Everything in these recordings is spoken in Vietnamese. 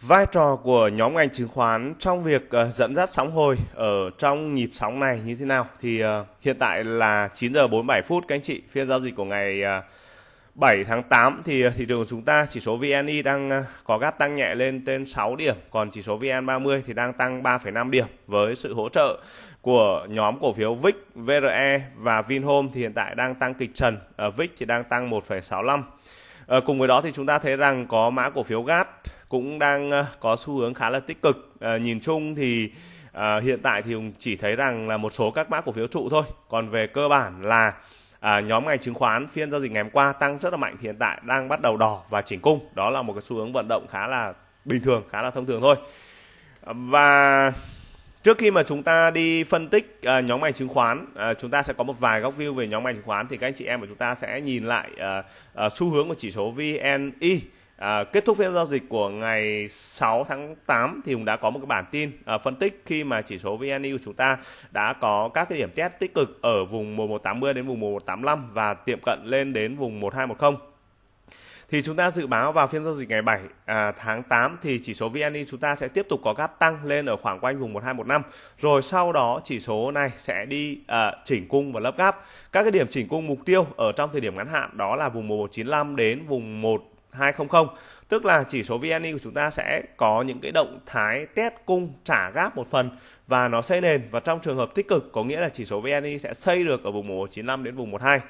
Vai trò của nhóm ngành chứng khoán trong việc uh, dẫn dắt sóng hồi ở trong nhịp sóng này như thế nào? Thì uh, hiện tại là 9 giờ 47 phút các anh chị, phiên giao dịch của ngày uh, ờ, 7 tháng 8 thì thị trường của chúng ta chỉ số VNI đang có gap tăng nhẹ lên trên 6 điểm, còn chỉ số VN30 thì đang tăng 3,5 điểm với sự hỗ trợ của nhóm cổ phiếu VIX, VRE và Vinhome thì hiện tại đang tăng kịch trần, ở VIX thì đang tăng 1,65 À, cùng với đó thì chúng ta thấy rằng có mã cổ phiếu GAT cũng đang ờ, có xu hướng khá là tích cực. À, nhìn chung thì à, hiện tại thì chỉ thấy rằng là một số các mã cổ phiếu trụ thôi. Còn về cơ bản là à, nhóm ngành chứng khoán phiên giao dịch ngày hôm qua tăng rất là mạnh thì hiện tại đang bắt đầu đỏ và chỉnh cung. Đó là một cái xu hướng vận động khá là bình thường, khá là thông thường thôi. À, và Trước khi mà chúng ta đi phân tích à, nhóm ngành chứng khoán, à, chúng ta sẽ có một vài góc view về nhóm ngành chứng khoán thì các anh chị em của chúng ta sẽ nhìn lại à, à, xu hướng của chỉ số VNI. À, kết thúc phiên giao dịch của ngày 6 tháng 8 thì cũng đã có một cái bản tin à, phân tích khi mà chỉ số VNI của chúng ta đã có các cái điểm test tích cực ở vùng 1180 đến vùng 1185 và tiệm cận lên đến vùng 1210 thì chúng ta dự báo vào phiên giao dịch ngày 7 à, tháng 8 thì chỉ số VN e chúng ta sẽ tiếp tục có gap tăng lên ở khoảng quanh vùng 1215 rồi sau đó chỉ số này sẽ đi à, chỉnh cung và lấp gap các cái điểm chỉnh cung mục tiêu ở trong thời điểm ngắn hạn đó là vùng 1195 đến vùng 1 200 tức là chỉ số VNI e của chúng ta sẽ có những cái động thái test cung trả gáp một phần và nó xây nền và trong trường hợp tích cực có nghĩa là chỉ số VNI e sẽ xây được ở vùng 195 đến vùng 12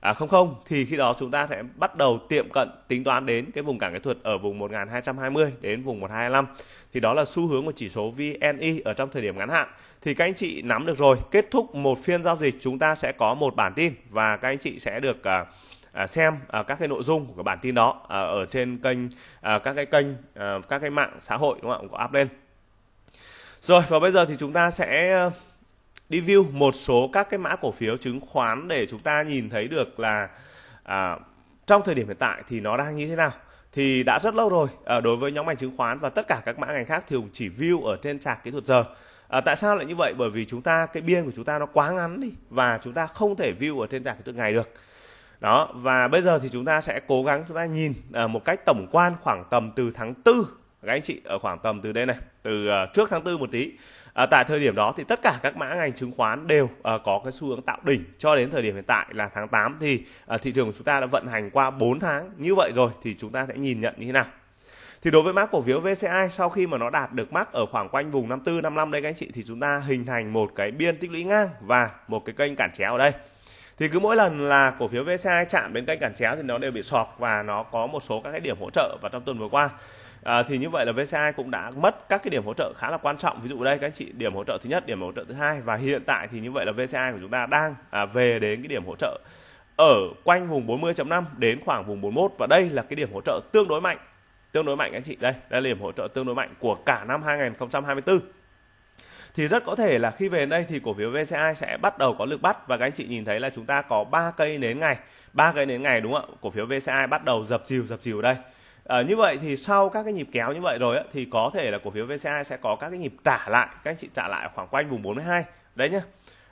À, không không thì khi đó chúng ta sẽ bắt đầu tiệm cận tính toán đến cái vùng cản kỹ thuật ở vùng 1220 đến vùng 1225 thì đó là xu hướng của chỉ số VNI ở trong thời điểm ngắn hạn thì các anh chị nắm được rồi kết thúc một phiên giao dịch chúng ta sẽ có một bản tin và các anh chị sẽ được à, à, xem à, các cái nội dung của bản tin đó à, ở trên kênh à, các cái kênh à, các cái mạng xã hội đúng không ạ có up lên rồi và bây giờ thì chúng ta sẽ đi view một số các cái mã cổ phiếu chứng khoán để chúng ta nhìn thấy được là à, trong thời điểm hiện tại thì nó đang như thế nào thì đã rất lâu rồi à, đối với nhóm ngành chứng khoán và tất cả các mã ngành khác thì chỉ view ở trên sạc kỹ thuật giờ à, tại sao lại như vậy bởi vì chúng ta cái biên của chúng ta nó quá ngắn đi và chúng ta không thể view ở trên sạc kỹ thuật ngày được đó và bây giờ thì chúng ta sẽ cố gắng chúng ta nhìn à, một cách tổng quan khoảng tầm từ tháng tư các anh chị ở khoảng tầm từ đây này từ uh, trước tháng tư một tí À, tại thời điểm đó thì tất cả các mã ngành chứng khoán đều à, có cái xu hướng tạo đỉnh cho đến thời điểm hiện tại là tháng 8 thì à, thị trường của chúng ta đã vận hành qua 4 tháng như vậy rồi thì chúng ta sẽ nhìn nhận như thế nào. Thì đối với mã cổ phiếu VCI sau khi mà nó đạt được mắc ở khoảng quanh vùng 54 55 đây các anh chị thì chúng ta hình thành một cái biên tích lũy ngang và một cái kênh cản chéo ở đây thì cứ mỗi lần là cổ phiếu VCI chạm đến kênh cản chéo thì nó đều bị sọc và nó có một số các cái điểm hỗ trợ vào trong tuần vừa qua à, thì như vậy là VCI cũng đã mất các cái điểm hỗ trợ khá là quan trọng ví dụ đây các anh chị điểm hỗ trợ thứ nhất điểm hỗ trợ thứ hai và hiện tại thì như vậy là VCI của chúng ta đang à, về đến cái điểm hỗ trợ ở quanh vùng 40.5 đến khoảng vùng 41 và đây là cái điểm hỗ trợ tương đối mạnh tương đối mạnh anh chị đây đây là điểm hỗ trợ tương đối mạnh của cả năm 2024 thì rất có thể là khi về đây thì cổ phiếu VCI sẽ bắt đầu có lực bắt và các anh chị nhìn thấy là chúng ta có ba cây nến ngày ba cây nến ngày đúng không ạ cổ phiếu VCI bắt đầu dập chiều dập chiều đây À, như vậy thì sau các cái nhịp kéo như vậy rồi á, thì có thể là cổ phiếu VCI sẽ có các cái nhịp trả lại, các anh chị trả lại khoảng quanh vùng 42 đấy nhá.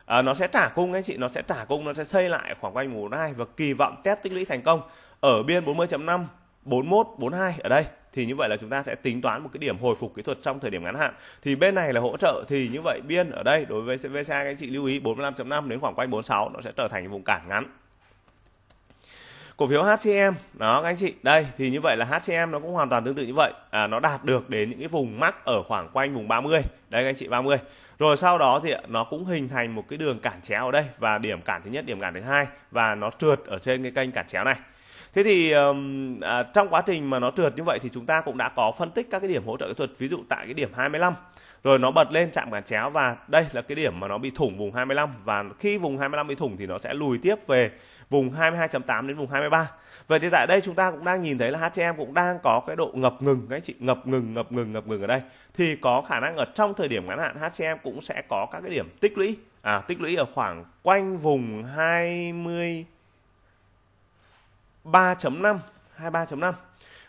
À, nó sẽ trả cung các anh chị, nó sẽ trả cung, nó sẽ xây lại khoảng quanh vùng 42 và kỳ vọng test tích lũy thành công ở biên 40.5, 41, 42 ở đây thì như vậy là chúng ta sẽ tính toán một cái điểm hồi phục kỹ thuật trong thời điểm ngắn hạn. Thì bên này là hỗ trợ thì như vậy biên ở đây đối với VCI các anh chị lưu ý 45.5 đến khoảng quanh 46 nó sẽ trở thành vùng cản ngắn cổ phiếu HCM đó các anh chị đây thì như vậy là HCM nó cũng hoàn toàn tương tự như vậy à, nó đạt được đến những cái vùng mắc ở khoảng quanh vùng 30 đây các anh chị 30 rồi sau đó thì nó cũng hình thành một cái đường cản chéo ở đây và điểm cản thứ nhất điểm cản thứ hai và nó trượt ở trên cái kênh cản chéo này thế thì um, à, trong quá trình mà nó trượt như vậy thì chúng ta cũng đã có phân tích các cái điểm hỗ trợ kỹ thuật ví dụ tại cái điểm 25 rồi nó bật lên chạm cản chéo và đây là cái điểm mà nó bị thủng vùng 25 và khi vùng 25 bị thủng thì nó sẽ lùi tiếp về vùng 22.8 đến vùng 23 vậy thì tại đây chúng ta cũng đang nhìn thấy là HCM cũng đang có cái độ ngập ngừng các chị ngập ngừng ngập ngừng ngập ngừng ở đây thì có khả năng ở trong thời điểm ngắn hạn HCM cũng sẽ có các cái điểm tích lũy à, tích lũy ở khoảng quanh vùng 20 3.5 23.5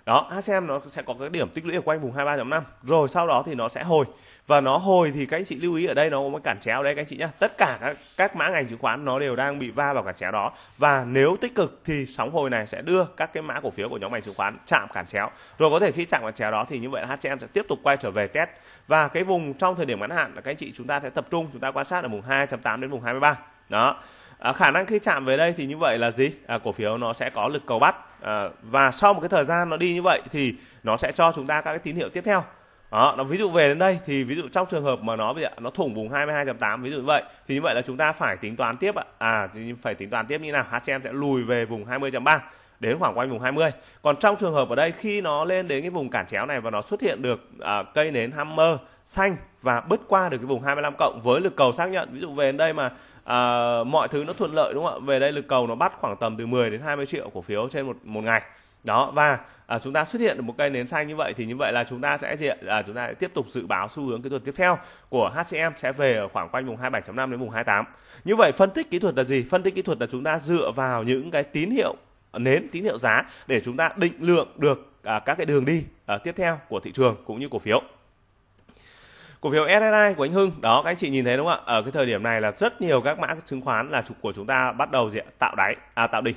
đó HCM nó sẽ có cái điểm tích lũy ở quanh vùng 23.5 rồi sau đó thì nó sẽ hồi và nó hồi thì các anh chị lưu ý ở đây nó có một cản chéo đấy các anh chị nhé tất cả các, các mã ngành chứng khoán nó đều đang bị va vào cản chéo đó và nếu tích cực thì sóng hồi này sẽ đưa các cái mã cổ phiếu của nhóm ngành chứng khoán chạm cản chéo rồi có thể khi chạm cản chéo đó thì như vậy HCM sẽ tiếp tục quay trở về test và cái vùng trong thời điểm ngắn hạn là các anh chị chúng ta sẽ tập trung chúng ta quan sát ở vùng 2.8 đến vùng 23 đó À, khả năng khi chạm về đây thì như vậy là gì? À, cổ phiếu nó sẽ có lực cầu bắt à, và sau một cái thời gian nó đi như vậy thì nó sẽ cho chúng ta các cái tín hiệu tiếp theo. Đó, nó ví dụ về đến đây thì ví dụ trong trường hợp mà nó bây nó thủng vùng 22.8 ví dụ như vậy thì như vậy là chúng ta phải tính toán tiếp ạ. À phải tính toán tiếp như nào? HCM sẽ lùi về vùng 20.3 đến khoảng quanh vùng 20. Còn trong trường hợp ở đây khi nó lên đến cái vùng cản chéo này và nó xuất hiện được à, cây nến hammer xanh và bứt qua được cái vùng 25 cộng với lực cầu xác nhận ví dụ về đến đây mà à, mọi thứ nó thuận lợi đúng không ạ về đây lực cầu nó bắt khoảng tầm từ 10 đến 20 triệu cổ phiếu trên một một ngày đó và à, chúng ta xuất hiện được một cây nến xanh như vậy thì như vậy là chúng ta sẽ diện là chúng ta sẽ tiếp tục dự báo xu hướng kỹ thuật tiếp theo của HCM sẽ về ở khoảng quanh vùng 27.5 đến vùng 28 như vậy phân tích kỹ thuật là gì phân tích kỹ thuật là chúng ta dựa vào những cái tín hiệu nến tín hiệu giá để chúng ta định lượng được à, các cái đường đi à, tiếp theo của thị trường cũng như cổ phiếu cổ phiếu SSI của anh Hưng đó các anh chị nhìn thấy đúng không ạ ở cái thời điểm này là rất nhiều các mã chứng khoán là của chúng ta bắt đầu diện tạo đáy à, tạo đỉnh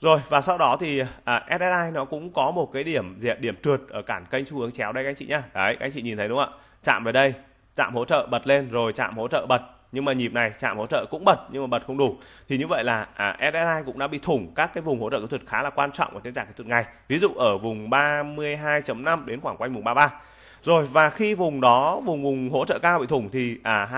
rồi và sau đó thì à, SSI nó cũng có một cái điểm diện điểm trượt ở cản kênh xu hướng chéo đây các anh chị nhá đấy các anh chị nhìn thấy đúng không ạ chạm về đây chạm hỗ trợ bật lên rồi chạm hỗ trợ bật nhưng mà nhịp này chạm hỗ trợ cũng bật nhưng mà bật không đủ thì như vậy là à, SSI cũng đã bị thủng các cái vùng hỗ trợ kỹ thuật khá là quan trọng của trên trạng kỹ thuật ngày ví dụ ở vùng 32.5 đến khoảng quanh vùng 33 rồi và khi vùng đó vùng vùng hỗ trợ cao bị thủng thì à H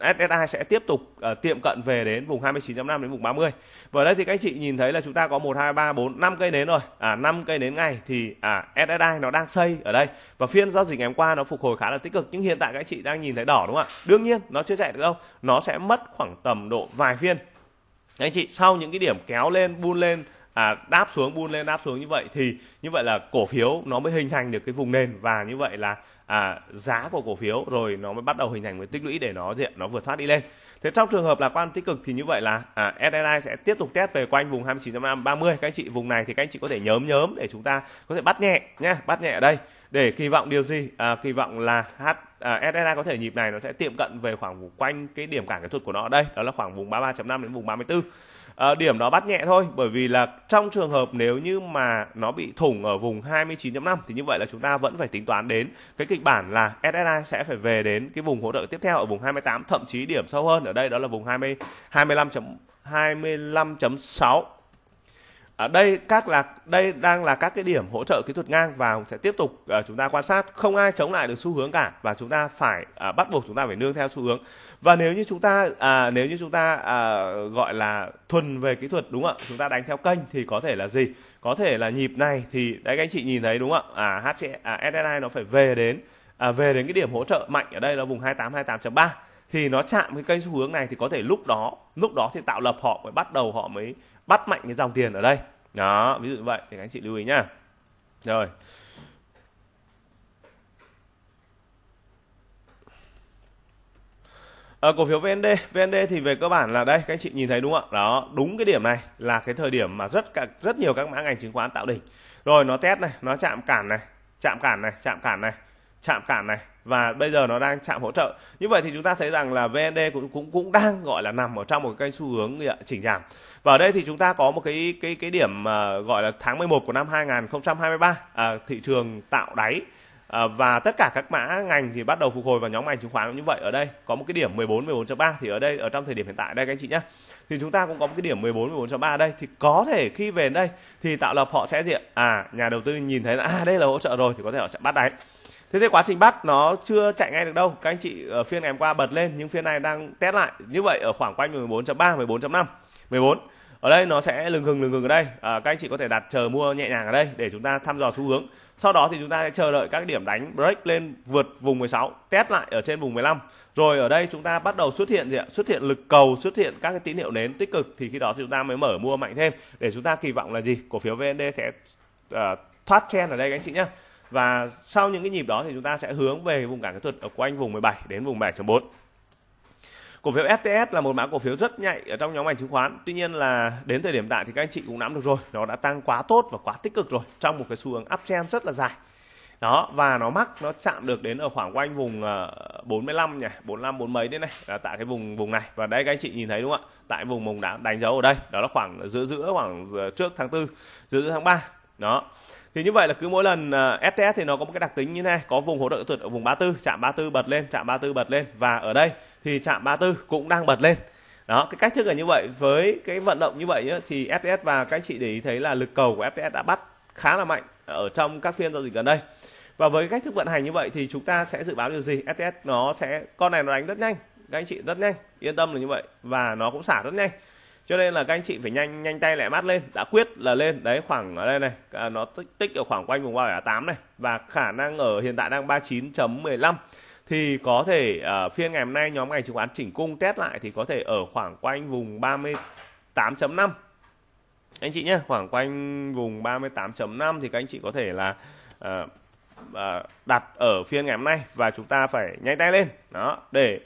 SSI sẽ tiếp tục uh, tiệm cận về đến vùng 29.5 đến vùng 30. Và đây thì các anh chị nhìn thấy là chúng ta có 1 2 3 4 5 cây nến rồi. À 5 cây nến ngày thì à SSI nó đang xây ở đây. Và phiên giao dịch ngày hôm qua nó phục hồi khá là tích cực nhưng hiện tại các anh chị đang nhìn thấy đỏ đúng không ạ? Đương nhiên nó chưa chạy được đâu. Nó sẽ mất khoảng tầm độ vài phiên. Các anh chị sau những cái điểm kéo lên buôn lên à, đáp xuống bull lên đáp xuống như vậy thì như vậy là cổ phiếu nó mới hình thành được cái vùng nền và như vậy là à, giá của cổ phiếu rồi nó mới bắt đầu hình thành một tích lũy để nó diện nó vượt thoát đi lên thế trong trường hợp là quan tích cực thì như vậy là à, SNI sẽ tiếp tục test về quanh vùng 29.530 các anh chị vùng này thì các anh chị có thể nhớm nhớm để chúng ta có thể bắt nhẹ nhé bắt nhẹ ở đây để kỳ vọng điều gì à, kỳ vọng là H à, SNI có thể nhịp này nó sẽ tiệm cận về khoảng vùng quanh cái điểm cản kỹ thuật của nó ở đây đó là khoảng vùng 33.5 đến vùng 34 à, điểm đó bắt nhẹ thôi bởi vì là trong trường hợp nếu như mà nó bị thủng ở vùng 29.5 thì như vậy là chúng ta vẫn phải tính toán đến cái kịch bản là SSI sẽ phải về đến cái vùng hỗ trợ tiếp theo ở vùng 28 thậm chí điểm sâu hơn ở đây đó là vùng 20 25.25.6 ở đây các là đây đang là các cái điểm hỗ trợ kỹ thuật ngang và sẽ tiếp tục uh, chúng ta quan sát không ai chống lại được xu hướng cả và chúng ta phải uh, bắt buộc chúng ta phải nương theo xu hướng và nếu như chúng ta uh, nếu như chúng ta uh, gọi là thuần về kỹ thuật đúng không ạ chúng ta đánh theo kênh thì có thể là gì có thể là nhịp này thì đấy các anh chị nhìn thấy đúng không ạ à, HC, à, SSI nó phải về đến à, về đến cái điểm hỗ trợ mạnh ở đây là vùng 2828.3 thì nó chạm cái kênh xu hướng này thì có thể lúc đó lúc đó thì tạo lập họ mới bắt đầu họ mới bắt mạnh cái dòng tiền ở đây đó ví dụ như vậy thì các anh chị lưu ý nhá rồi À, cổ phiếu VND, VND thì về cơ bản là đây các anh chị nhìn thấy đúng không ạ? Đó, đúng cái điểm này là cái thời điểm mà rất cả rất nhiều các mã ngành chứng khoán tạo đỉnh. Rồi nó test này, nó chạm cản này, chạm cản này, chạm cản này, chạm cản này, và bây giờ nó đang chạm hỗ trợ như vậy thì chúng ta thấy rằng là VND cũng cũng cũng đang gọi là nằm ở trong một cái xu hướng chỉnh giảm và ở đây thì chúng ta có một cái cái cái điểm à, gọi là tháng 11 của năm 2023 à, thị trường tạo đáy À, và tất cả các mã ngành thì bắt đầu phục hồi và nhóm ngành chứng khoán cũng như vậy ở đây có một cái điểm 14 14.3 thì ở đây ở trong thời điểm hiện tại đây các anh chị nhé thì chúng ta cũng có một cái điểm 14 14.3 ở đây thì có thể khi về đây thì tạo lập họ sẽ diện à nhà đầu tư nhìn thấy là à đây là hỗ trợ rồi thì có thể họ sẽ bắt đáy thế thì quá trình bắt nó chưa chạy ngay được đâu các anh chị ở phiên ngày hôm qua bật lên nhưng phiên này đang test lại như vậy ở khoảng quanh 14.3 14.5 14 ở đây nó sẽ lừng hừng lừng hừng ở đây à, các anh chị có thể đặt chờ mua nhẹ nhàng ở đây để chúng ta thăm dò xu hướng sau đó thì chúng ta sẽ chờ đợi các điểm đánh break lên vượt vùng 16 test lại ở trên vùng 15 rồi ở đây chúng ta bắt đầu xuất hiện gì ạ xuất hiện lực cầu xuất hiện các cái tín hiệu nến tích cực thì khi đó thì chúng ta mới mở mua mạnh thêm để chúng ta kỳ vọng là gì cổ phiếu VND sẽ uh, thoát chen ở đây các anh chị nhé và sau những cái nhịp đó thì chúng ta sẽ hướng về vùng cản kỹ thuật ở quanh vùng 17 đến vùng 7.4 cổ phiếu FTS là một mã cổ phiếu rất nhạy ở trong nhóm ngành chứng khoán tuy nhiên là đến thời điểm tại thì các anh chị cũng nắm được rồi nó đã tăng quá tốt và quá tích cực rồi trong một cái xu hướng uptrend rất là dài đó và nó mắc nó chạm được đến ở khoảng quanh vùng 45 ờ, nhỉ 45 bốn mấy đấy này là tại cái vùng vùng này và đây các anh chị nhìn thấy đúng không ạ tại vùng mùng đã đánh dấu ở đây đó là khoảng giữa giữa khoảng ờ, trước tháng tư giữa giữa tháng 3 đó thì như vậy là cứ mỗi lần à, FTS thì nó có một cái đặc tính như thế này có vùng hỗ trợ thuật ở vùng 34 chạm 34 bật lên chạm 34 bật lên và ở đây thì chạm 34 cũng đang bật lên đó cái cách thức là như vậy với cái vận động như vậy ấy, thì FTS và các anh chị để ý thấy là lực cầu của FTS đã bắt khá là mạnh ở trong các phiên giao dịch gần đây và với cách thức vận hành như vậy thì chúng ta sẽ dự báo điều gì FTS nó sẽ con này nó đánh rất nhanh các anh chị rất nhanh yên tâm là như vậy và nó cũng xả rất nhanh cho nên là các anh chị phải nhanh nhanh tay lẹ mắt lên đã quyết là lên đấy khoảng ở đây này à, nó tích, tích ở khoảng quanh vùng tám này và khả năng ở hiện tại đang 39.15 thì có thể uh, phiên ngày hôm nay nhóm ngành chứng khoán chỉnh cung test lại thì có thể ở khoảng quanh vùng 38.5 anh chị nhé khoảng quanh vùng 38.5 thì các anh chị có thể là uh, uh, đặt ở phiên ngày hôm nay và chúng ta phải nhanh tay lên đó để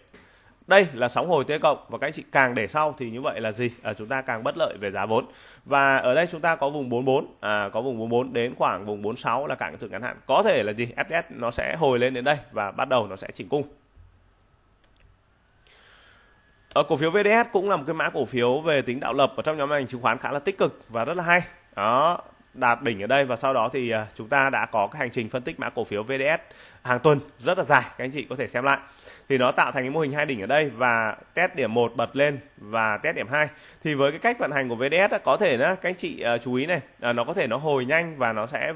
đây là sóng hồi T cộng và các anh chị càng để sau thì như vậy là gì à, chúng ta càng bất lợi về giá vốn và ở đây chúng ta có vùng 44 à, có vùng 44 đến khoảng vùng 46 là cả những thượng ngắn hạn có thể là gì FTS nó sẽ hồi lên đến đây và bắt đầu nó sẽ chỉnh cung ở cổ phiếu VDS cũng là một cái mã cổ phiếu về tính đạo lập ở trong nhóm ngành chứng khoán khá là tích cực và rất là hay đó đạt đỉnh ở đây và sau đó thì à, chúng ta đã có cái hành trình phân tích mã cổ phiếu VDS hàng tuần rất là dài các anh chị có thể xem lại thì nó tạo thành cái mô hình hai đỉnh ở đây và test điểm 1 bật lên và test điểm 2 thì với cái cách vận hành của VDS có thể là các anh chị à, chú ý này à, nó có thể nó hồi nhanh và nó sẽ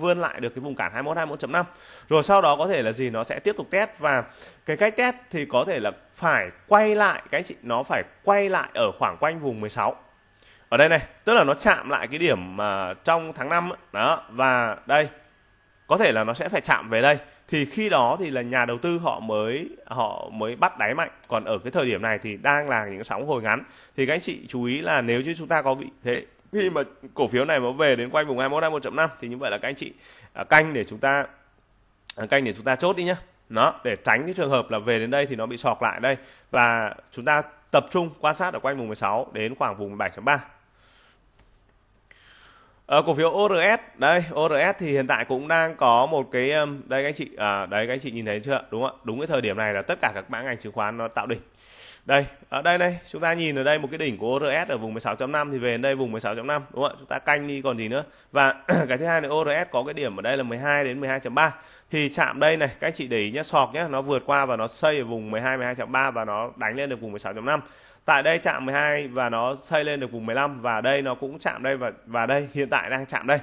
vươn lại được cái vùng cản 21 21.5 rồi sau đó có thể là gì nó sẽ tiếp tục test và cái cách test thì có thể là phải quay lại các anh chị nó phải quay lại ở khoảng quanh vùng 16 ở đây này tức là nó chạm lại cái điểm mà trong tháng 5 đó và đây có thể là nó sẽ phải chạm về đây thì khi đó thì là nhà đầu tư họ mới họ mới bắt đáy mạnh còn ở cái thời điểm này thì đang là những sóng hồi ngắn thì các anh chị chú ý là nếu như chúng ta có vị thế khi mà cổ phiếu này nó về đến quanh vùng 21 21.5 thì như vậy là các anh chị à, canh để chúng ta à, canh để chúng ta chốt đi nhá nó để tránh cái trường hợp là về đến đây thì nó bị sọt lại đây và chúng ta tập trung quan sát ở quanh vùng 16 đến khoảng vùng 17.3 à, cổ phiếu ORS đây ORS thì hiện tại cũng đang có một cái um, đây các anh chị à, đấy các anh chị nhìn thấy chưa đúng không đúng cái thời điểm này là tất cả các mã ngành chứng khoán nó tạo đỉnh đây ở đây này chúng ta nhìn ở đây một cái đỉnh của ORS ở vùng 16.5 thì về đây vùng 16.5 đúng không ạ chúng ta canh đi còn gì nữa và cái thứ hai là ORS có cái điểm ở đây là 12 đến 12.3 thì chạm đây này các anh chị để ý nhé sọt nhé nó vượt qua và nó xây ở vùng 12 12.3 và nó đánh lên được vùng 16.5 tại đây chạm 12 và nó xây lên được vùng 15 và đây nó cũng chạm đây và và đây hiện tại đang chạm đây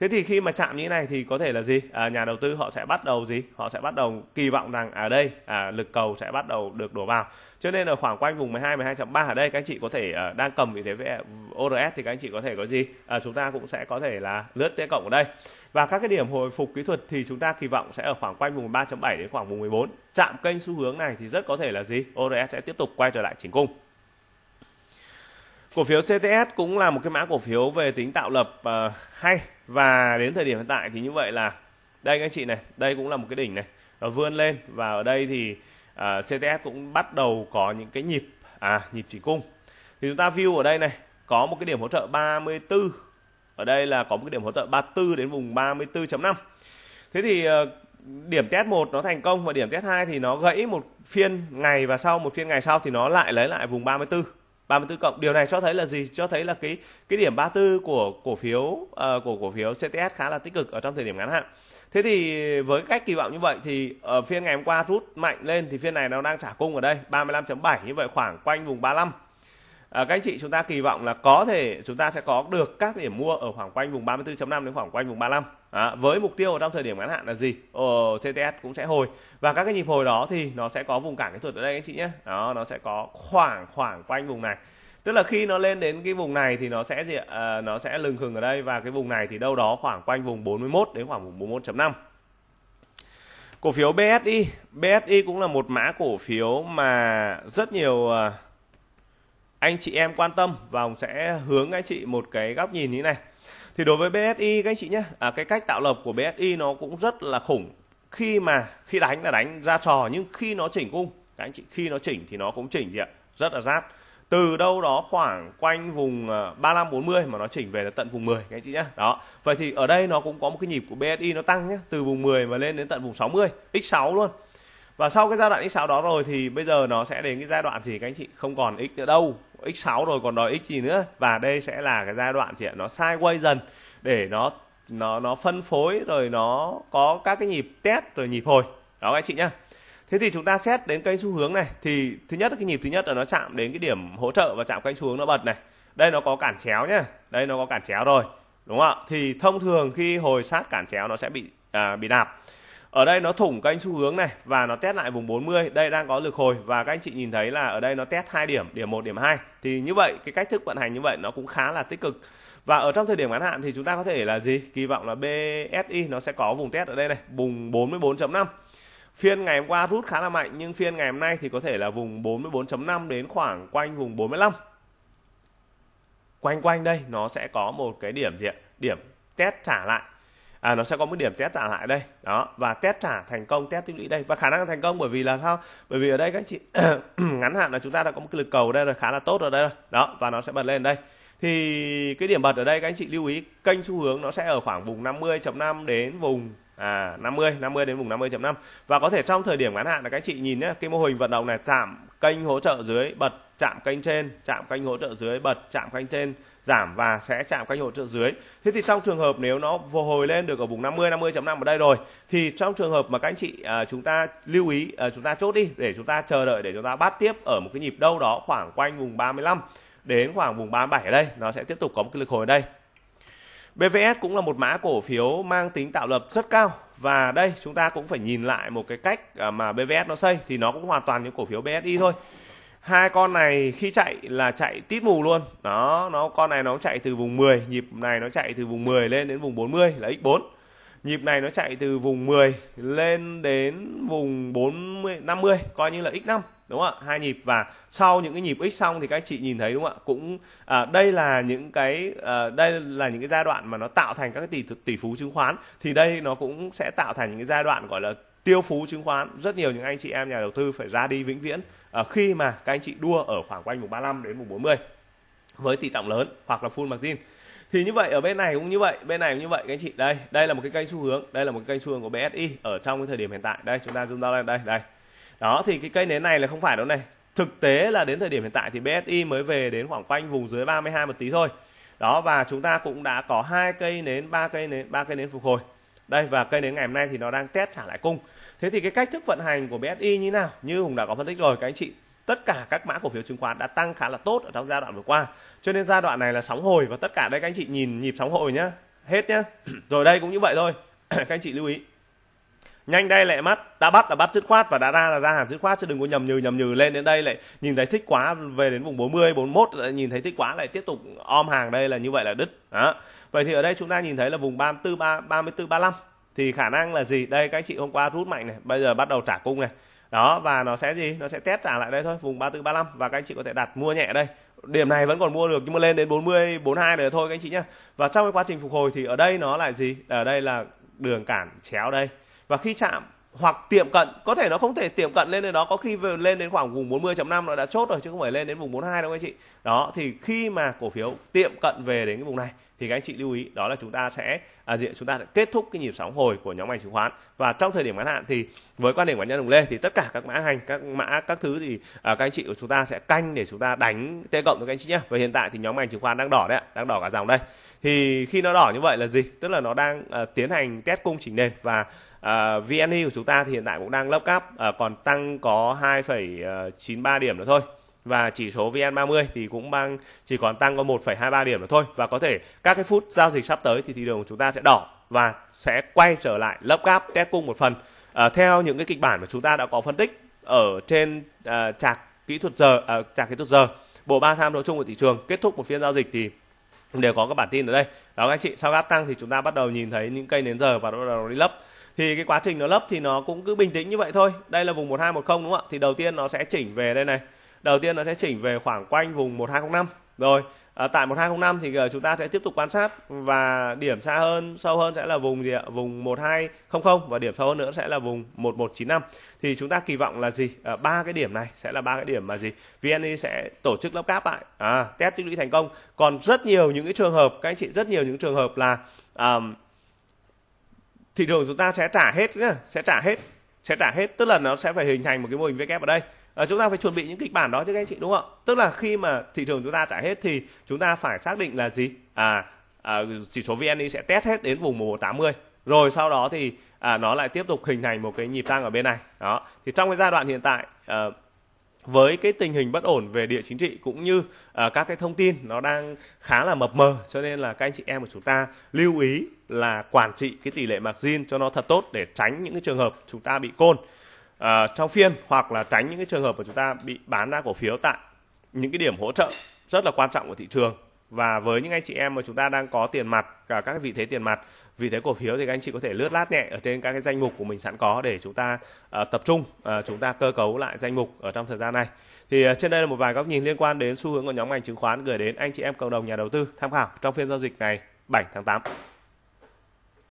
thế thì khi mà chạm như thế này thì có thể là gì à, nhà đầu tư họ sẽ bắt đầu gì họ sẽ bắt đầu kỳ vọng rằng ở à, đây à, lực cầu sẽ bắt đầu được đổ vào cho nên ở khoảng quanh vùng 12 12.3 ở đây các anh chị có thể à, đang cầm vị thế về ORS thì các anh chị có thể có gì à, chúng ta cũng sẽ có thể là lướt tế cộng ở đây và các cái điểm hồi phục kỹ thuật thì chúng ta kỳ vọng sẽ ở khoảng quanh vùng 3.7 đến khoảng vùng 14 chạm kênh xu hướng này thì rất có thể là gì ORS sẽ tiếp tục quay trở lại chỉnh cung Cổ phiếu CTS cũng là một cái mã cổ phiếu về tính tạo lập uh, hay và đến thời điểm hiện tại thì như vậy là đây các chị này, đây cũng là một cái đỉnh này nó vươn lên và ở đây thì uh, ờ, CTS cũng bắt đầu có những cái nhịp à nhịp chỉ cung. Thì chúng ta view ở đây này, có một cái điểm hỗ trợ 34. Ở đây là có một cái điểm hỗ trợ 34 đến vùng 34.5. Thế thì uh, điểm test 1 nó thành công và điểm test 2 thì nó gãy một phiên ngày và sau một phiên ngày sau thì nó lại lấy lại vùng 34 34 cộng. Điều này cho thấy là gì? Cho thấy là cái cái điểm 34 của cổ phiếu uh, của cổ phiếu CTS khá là tích cực ở trong thời điểm ngắn hạn. Thế thì với cách kỳ vọng như vậy thì ở ờ, phiên ngày hôm qua rút mạnh lên thì phiên này nó đang trả cung ở đây 35.7 như vậy khoảng quanh vùng 35. Ờ, các anh chị chúng ta kỳ vọng là có thể chúng ta sẽ có được các điểm mua ở khoảng quanh vùng 34.5 đến khoảng quanh vùng 35. À, với mục tiêu trong thời điểm ngắn hạn là gì? Ờ, CTS cũng sẽ hồi và các cái nhịp hồi đó thì nó sẽ có vùng cản kỹ thuật ở đây anh chị nhé. Đó, nó sẽ có khoảng khoảng quanh vùng này. Tức là khi nó lên đến cái vùng này thì nó sẽ gì? À, nó sẽ lừng khừng ở đây và cái vùng này thì đâu đó khoảng quanh vùng 41 đến khoảng vùng 41.5. Cổ phiếu BSI, BSI cũng là một mã cổ phiếu mà rất nhiều à, anh chị em quan tâm và ông sẽ hướng anh chị một cái góc nhìn như thế này thì đối với BSI các anh chị nhé à, cái cách tạo lập của BSI nó cũng rất là khủng khi mà khi đánh là đánh ra trò nhưng khi nó chỉnh cung các anh chị khi nó chỉnh thì nó cũng chỉnh gì ạ rất là rát từ đâu đó khoảng quanh vùng 35 à, 40 mà nó chỉnh về là tận vùng 10 các anh chị nhé Đó. Vậy thì ở đây nó cũng có một cái nhịp của BSI nó tăng nhé, từ vùng 10 mà lên đến tận vùng 60, x6 luôn. Và sau cái giai đoạn x6 đó rồi thì bây giờ nó sẽ đến cái giai đoạn gì các anh chị? Không còn x nữa đâu x6 rồi còn đòi x gì nữa và đây sẽ là cái giai đoạn chị ạ nó sai quay dần để nó nó nó phân phối rồi nó có các cái nhịp test rồi nhịp hồi đó các chị nhá thế thì chúng ta xét đến cây xu hướng này thì thứ nhất là cái nhịp thứ nhất là nó chạm đến cái điểm hỗ trợ và chạm cây xu hướng nó bật này đây nó có cản chéo nhá đây nó có cản chéo rồi đúng không ạ thì thông thường khi hồi sát cản chéo nó sẽ bị à, bị đạp ở đây nó thủng kênh xu hướng này và nó test lại vùng 40 đây đang có lực hồi và các anh chị nhìn thấy là ở đây nó test hai điểm điểm 1 điểm 2 thì như vậy cái cách thức vận hành như vậy nó cũng khá là tích cực và ở trong thời điểm ngắn hạn thì chúng ta có thể là gì kỳ vọng là BSI nó sẽ có vùng test ở đây này vùng 44.5 phiên ngày hôm qua rút khá là mạnh nhưng phiên ngày hôm nay thì có thể là vùng 44.5 đến khoảng quanh vùng 45 quanh quanh đây nó sẽ có một cái điểm diện điểm test trả lại à, nó sẽ có một điểm test trả lại đây đó và test trả thành công test tích lũy đây và khả năng thành công bởi vì là sao bởi vì ở đây các chị ngắn hạn là chúng ta đã có một cái lực cầu đây là khá là tốt ở đây rồi đó và nó sẽ bật lên đây thì cái điểm bật ở đây các anh chị lưu ý kênh xu hướng nó sẽ ở khoảng vùng 50.5 đến vùng à 50 50 đến vùng 50.5 và có thể trong thời điểm ngắn hạn là các anh chị nhìn nhé cái mô hình vận động này chạm kênh hỗ trợ dưới bật chạm kênh trên chạm kênh hỗ trợ dưới bật chạm kênh trên giảm và sẽ chạm cánh hỗ trợ dưới. Thế thì trong trường hợp nếu nó vô hồi lên được ở vùng 50 50.5 ở đây rồi thì trong trường hợp mà các anh chị à, chúng ta lưu ý à, chúng ta chốt đi để chúng ta chờ đợi để chúng ta bắt tiếp ở một cái nhịp đâu đó khoảng quanh vùng 35 đến khoảng vùng 37 ở đây nó sẽ tiếp tục có một cái lực hồi ở đây. BVS cũng là một mã cổ phiếu mang tính tạo lập rất cao và đây chúng ta cũng phải nhìn lại một cái cách à, mà BVS nó xây thì nó cũng hoàn toàn những cổ phiếu BSI thôi hai con này khi chạy là chạy tít mù luôn đó nó con này nó chạy từ vùng 10 nhịp này nó chạy từ vùng 10 lên đến vùng 40 là x4 nhịp này nó chạy từ vùng 10 lên đến vùng 40 50 coi như là x5 đúng không ạ hai nhịp và sau những cái nhịp x xong thì các chị nhìn thấy đúng không ạ cũng à, đây là những cái à, đây là những cái giai đoạn mà nó tạo thành các cái tỷ tỷ phú chứng khoán thì đây nó cũng sẽ tạo thành những cái giai đoạn gọi là tiêu phú chứng khoán rất nhiều những anh chị em nhà đầu tư phải ra đi vĩnh viễn Ờ, khi mà các anh chị đua ở khoảng quanh vùng 35 đến vùng 40 với tỷ trọng lớn hoặc là full margin thì như vậy ở bên này cũng như vậy bên này cũng như vậy các anh chị đây đây là một cái kênh xu hướng đây là một cái kênh xu hướng của BSI ở trong cái thời điểm hiện tại đây chúng ta zoom ra lên đây đây đó thì cái cây nến này là không phải đâu này thực tế là đến thời điểm hiện tại thì BSI mới về đến khoảng quanh vùng dưới 32 một tí thôi đó và chúng ta cũng đã có hai cây nến ba cây nến ba cây nến phục hồi đây và cây nến ngày hôm nay thì nó đang test trả lại cung thế thì cái cách thức vận hành của BSI như nào như hùng đã có phân tích rồi các anh chị tất cả các mã cổ phiếu chứng khoán đã tăng khá là tốt ở trong giai đoạn vừa qua cho nên giai đoạn này là sóng hồi và tất cả đây các anh chị nhìn nhịp sóng hồi nhá hết nhá rồi đây cũng như vậy thôi các anh chị lưu ý nhanh đây lại mắt đã bắt là bắt dứt khoát và đã ra là ra hàng dứt khoát chứ đừng có nhầm nhừ nhầm nhừ lên đến đây lại nhìn thấy thích quá về đến vùng 40 41 lại nhìn thấy thích quá lại tiếp tục om hàng đây là như vậy là đứt đó Vậy thì ở đây chúng ta nhìn thấy là vùng 34 3, 34 35 thì khả năng là gì? Đây các anh chị hôm qua rút mạnh này, bây giờ bắt đầu trả cung này. Đó và nó sẽ gì? Nó sẽ test trả lại đây thôi, vùng 34 35 và các anh chị có thể đặt mua nhẹ đây. Điểm này vẫn còn mua được nhưng mà lên đến 40 42 rồi thôi các anh chị nhé Và trong cái quá trình phục hồi thì ở đây nó lại gì? Ở đây là đường cản chéo đây. Và khi chạm hoặc tiệm cận có thể nó không thể tiệm cận lên đến đó có khi lên đến khoảng vùng 40.5 nó đã chốt rồi chứ không phải lên đến vùng 42 đâu các anh chị đó thì khi mà cổ phiếu tiệm cận về đến cái vùng này thì các anh chị lưu ý đó là chúng ta sẽ à, diện chúng ta sẽ kết thúc cái nhịp sóng hồi của nhóm ngành chứng khoán và trong thời điểm ngắn hạn thì với quan điểm của nhân đồng lê thì tất cả các mã hành các mã các thứ thì à, các anh chị của chúng ta sẽ canh để chúng ta đánh t cộng cho các anh chị nhé và hiện tại thì nhóm ngành chứng khoán đang đỏ đấy đang đỏ cả dòng đây thì khi nó đỏ như vậy là gì tức là nó đang à, tiến hành test cung chỉnh nền và Uh, à, VNI của chúng ta thì hiện tại cũng đang lốc cáp uh, à, còn tăng có 2,93 à, điểm nữa thôi và chỉ số VN30 thì cũng đang chỉ còn tăng có 1,23 điểm nữa thôi và có thể các cái phút giao dịch sắp tới thì thị trường của chúng ta sẽ đỏ và sẽ quay trở lại lấp gáp test cung một phần à, theo những cái kịch bản mà chúng ta đã có phân tích ở trên à, ờ, chạc kỹ thuật giờ à, ờ, chạc kỹ thuật giờ bộ ba tham độ chung của thị trường kết thúc một phiên giao dịch thì đều có các bản tin ở đây đó các anh chị sau gáp tăng thì chúng ta bắt đầu nhìn thấy những cây nến giờ và bắt đầu đi lấp thì cái quá trình nó lấp thì nó cũng cứ bình tĩnh như vậy thôi đây là vùng một một hai không đúng không ạ thì đầu tiên nó sẽ chỉnh về đây này đầu tiên nó sẽ chỉnh về khoảng quanh vùng 1205 rồi à, tại 1205 thì à, chúng ta sẽ tiếp tục quan sát và điểm xa hơn sâu hơn sẽ là vùng gì ạ vùng 1200 và điểm sâu hơn nữa sẽ là vùng 1195 thì chúng ta kỳ vọng là gì à, ba à, cái điểm này sẽ là ba cái điểm mà gì VNI sẽ tổ chức lắp cáp lại à, test tích lũy thành công còn rất nhiều những cái trường hợp các anh chị rất nhiều những trường hợp là um, thị trường chúng ta sẽ trả hết nhá, sẽ trả hết sẽ trả hết tức là nó sẽ phải hình thành một cái mô hình VK e ở đây à, chúng ta phải chuẩn bị những kịch bản đó chứ các anh chị đúng không ạ tức là khi mà thị trường chúng ta trả hết thì chúng ta phải xác định là gì à, à chỉ số vn sẽ test hết đến vùng 1180 rồi sau đó thì à, nó lại tiếp tục hình thành một cái nhịp tăng ở bên này đó thì trong cái giai đoạn hiện tại à, với cái tình hình bất ổn về địa chính trị cũng như uh, các cái thông tin nó đang khá là mập mờ cho nên là các anh chị em của chúng ta lưu ý là quản trị cái tỷ lệ margin cho nó thật tốt để tránh những cái trường hợp chúng ta bị côn uh, trong phiên hoặc là tránh những cái trường hợp mà chúng ta bị bán ra cổ phiếu tại những cái điểm hỗ trợ rất là quan trọng của thị trường và với những anh chị em mà chúng ta đang có tiền mặt cả à, các vị thế tiền mặt vị thế cổ phiếu thì các anh chị có thể lướt lát nhẹ ở trên các cái danh mục của mình sẵn có để chúng ta uh, tập trung uh, chúng ta cơ cấu lại danh mục ở trong thời gian này thì uh, trên đây là một vài góc nhìn liên quan đến xu hướng của nhóm ngành chứng khoán gửi đến anh chị em cộng đồng nhà đầu tư tham khảo trong phiên giao dịch ngày 7 tháng 8